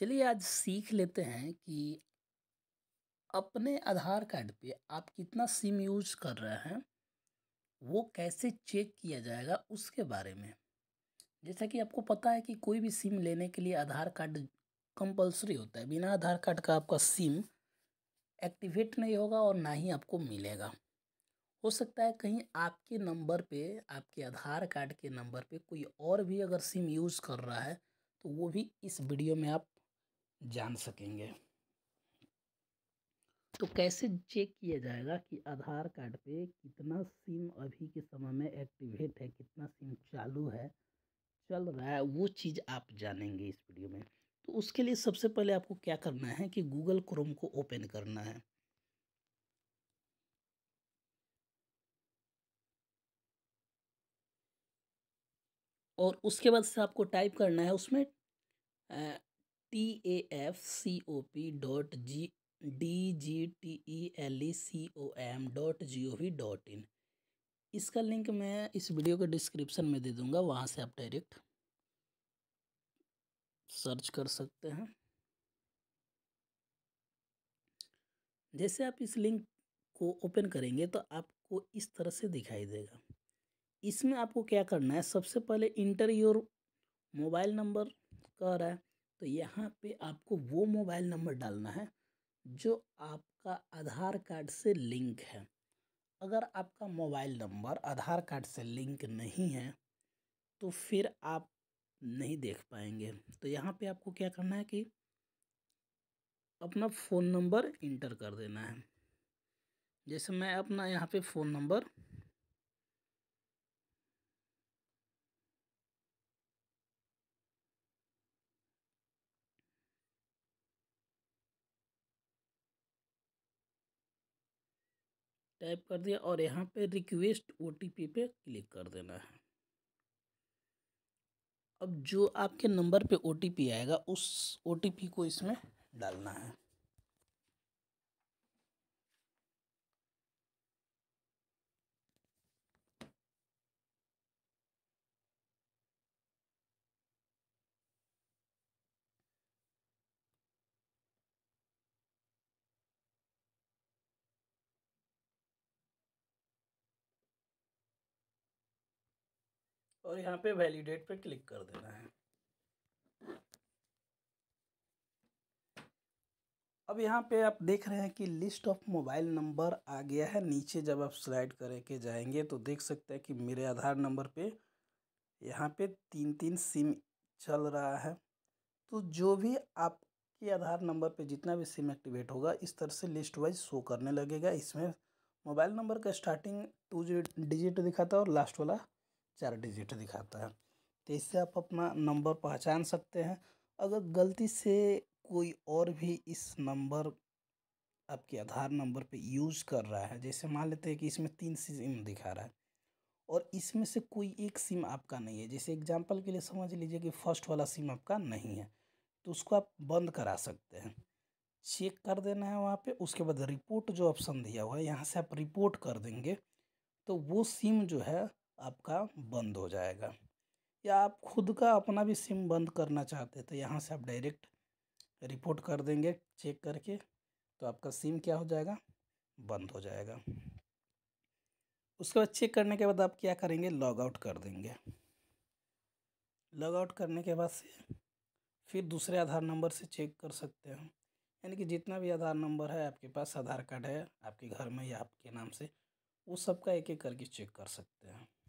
चलिए आज सीख लेते हैं कि अपने आधार कार्ड पे आप कितना सिम यूज कर रहे हैं वो कैसे चेक किया जाएगा उसके बारे में जैसा कि आपको पता है कि कोई भी सिम लेने के लिए आधार कार्ड कंपलसरी होता है बिना आधार कार्ड का आपका सिम एक्टिवेट नहीं होगा और ना ही आपको मिलेगा हो सकता है कहीं आपके नंबर पे आपके आधार कार्ड के नंबर पे कोई और भी अगर सिम यूज़ कर रहा है तो वो भी इस वीडियो में आप जान सकेंगे तो कैसे चेक किया जाएगा कि आधार कार्ड पे कितना सिम अभी के समय में एक्टिवेट है कितना सिम चालू है चल रहा है वो चीज़ आप जानेंगे इस वीडियो में तो उसके लिए सबसे पहले आपको क्या करना है कि गूगल क्रोम को ओपन करना है और उसके बाद से आपको टाइप करना है उसमें T A F C O P dot G D G T E L E C O M dot G O V dot I इसका लिंक मैं इस वीडियो के डिस्क्रिप्शन में दे दूंगा वहाँ से आप डायरेक्ट सर्च कर सकते हैं जैसे आप इस लिंक को ओपन करेंगे तो आपको इस तरह से दिखाई देगा इसमें आपको क्या करना है सबसे पहले इंटर योर मोबाइल नंबर कह रहा है तो यहाँ पे आपको वो मोबाइल नंबर डालना है जो आपका आधार कार्ड से लिंक है अगर आपका मोबाइल नंबर आधार कार्ड से लिंक नहीं है तो फिर आप नहीं देख पाएंगे तो यहाँ पे आपको क्या करना है कि अपना फ़ोन नंबर इंटर कर देना है जैसे मैं अपना यहाँ पे फ़ोन नंबर टाइप कर दिया और यहाँ पे रिक्वेस्ट ओ पे क्लिक कर देना है अब जो आपके नंबर पे ओ आएगा उस ओ को इसमें डालना है और यहाँ पे वैलिडेट पे क्लिक कर देना है अब यहाँ पे आप देख रहे हैं कि लिस्ट ऑफ मोबाइल नंबर आ गया है नीचे जब आप स्लाइड करके जाएंगे तो देख सकते हैं कि मेरे आधार नंबर पे यहाँ पे तीन तीन सिम चल रहा है तो जो भी आपके आधार नंबर पे जितना भी सिम एक्टिवेट होगा इस तरह से लिस्ट वाइज शो करने लगेगा इसमें मोबाइल नंबर का स्टार्टिंग टू डिजिट दिखाता है और लास्ट वाला चार डिजिट दिखाता है तो इससे आप अपना नंबर पहचान सकते हैं अगर गलती से कोई और भी इस नंबर आपके आधार नंबर पे यूज़ कर रहा है जैसे मान लेते हैं कि इसमें तीन सिम दिखा रहा है और इसमें से कोई एक सिम आपका नहीं है जैसे एग्जांपल के लिए समझ लीजिए कि फर्स्ट वाला सिम आपका नहीं है तो उसको आप बंद करा सकते हैं चेक कर देना है वहाँ पे उसके बाद रिपोर्ट जो ऑप्शन दिया हुआ है यहाँ से आप रिपोर्ट कर देंगे तो वो सिम जो है आपका बंद हो जाएगा या आप खुद का अपना भी सिम बंद करना चाहते तो यहाँ से आप डायरेक्ट रिपोर्ट कर देंगे चेक करके तो आपका सिम क्या हो जाएगा बंद हो जाएगा उसके बाद चेक करने के बाद आप क्या करेंगे लॉग आउट कर देंगे लॉग आउट करने के बाद से फिर दूसरे आधार नंबर से चेक कर सकते हैं यानी कि जितना भी आधार नंबर है आपके पास आधार कार्ड है आपके घर में या आपके नाम से वो का एक एक करके चेक कर सकते हैं